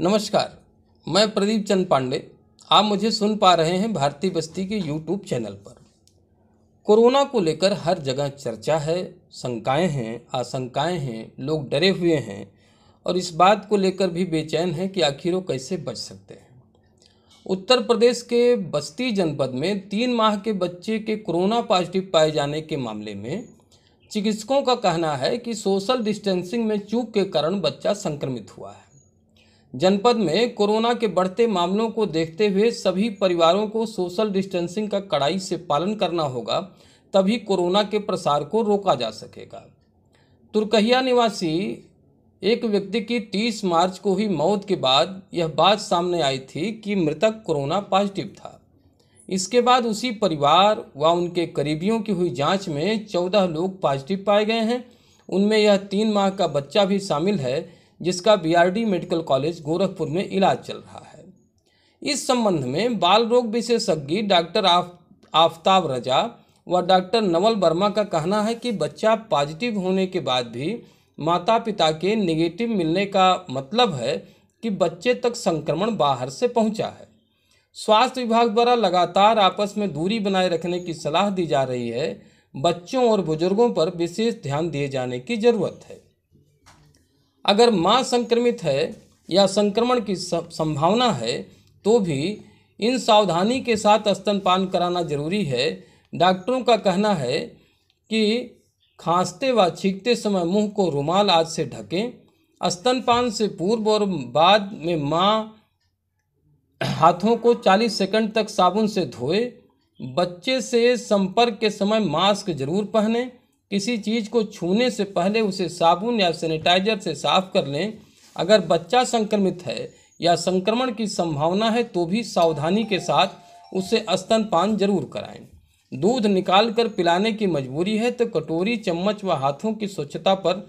नमस्कार मैं प्रदीप चंद पांडे आप मुझे सुन पा रहे हैं भारतीय बस्ती के यूट्यूब चैनल पर कोरोना को लेकर हर जगह चर्चा है शंकाएं हैं आशंकाएं हैं लोग डरे हुए हैं और इस बात को लेकर भी बेचैन हैं कि आखिर वो कैसे बच सकते हैं उत्तर प्रदेश के बस्ती जनपद में तीन माह के बच्चे के कोरोना पॉजिटिव पाए जाने के मामले में चिकित्सकों का कहना है कि सोशल डिस्टेंसिंग में चूक के कारण बच्चा संक्रमित हुआ है जनपद में कोरोना के बढ़ते मामलों को देखते हुए सभी परिवारों को सोशल डिस्टेंसिंग का कड़ाई से पालन करना होगा तभी कोरोना के प्रसार को रोका जा सकेगा तुर्कहिया निवासी एक व्यक्ति की 30 मार्च को हुई मौत के बाद यह बात सामने आई थी कि मृतक कोरोना पॉजिटिव था इसके बाद उसी परिवार व उनके करीबियों की हुई जांच में 14 लोग पॉजिटिव पाए गए हैं उनमें यह तीन माह का बच्चा भी शामिल है जिसका बीआरडी मेडिकल कॉलेज गोरखपुर में इलाज चल रहा है इस संबंध में बाल रोग विशेषज्ञ डॉक्टर आफ, आफ्ताब रजा व डॉक्टर नवल वर्मा का कहना है कि बच्चा पॉजिटिव होने के बाद भी माता पिता के निगेटिव मिलने का मतलब है कि बच्चे तक संक्रमण बाहर से पहुंचा है स्वास्थ्य विभाग द्वारा लगातार आपस में दूरी बनाए रखने की सलाह दी जा रही है बच्चों और बुजुर्गों पर विशेष ध्यान दिए जाने की जरूरत है अगर माँ संक्रमित है या संक्रमण की संभावना है तो भी इन सावधानी के साथ स्तनपान कराना जरूरी है डॉक्टरों का कहना है कि खांसते व छींकते समय मुंह को रुमाल आज से ढकें स्तनपान से पूर्व और बाद में माँ हाथों को 40 सेकंड तक साबुन से धोए बच्चे से संपर्क के समय मास्क जरूर पहनें किसी चीज़ को छूने से पहले उसे साबुन या सैनिटाइजर से साफ कर लें अगर बच्चा संक्रमित है या संक्रमण की संभावना है तो भी सावधानी के साथ उसे स्तनपान जरूर कराएं दूध निकाल कर पिलाने की मजबूरी है तो कटोरी चम्मच व हाथों की स्वच्छता पर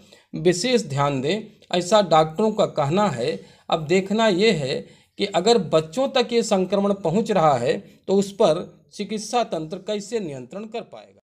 विशेष ध्यान दें ऐसा डॉक्टरों का कहना है अब देखना यह है कि अगर बच्चों तक ये संक्रमण पहुंच रहा है तो उस पर चिकित्सा तंत्र कैसे नियंत्रण कर पाएगा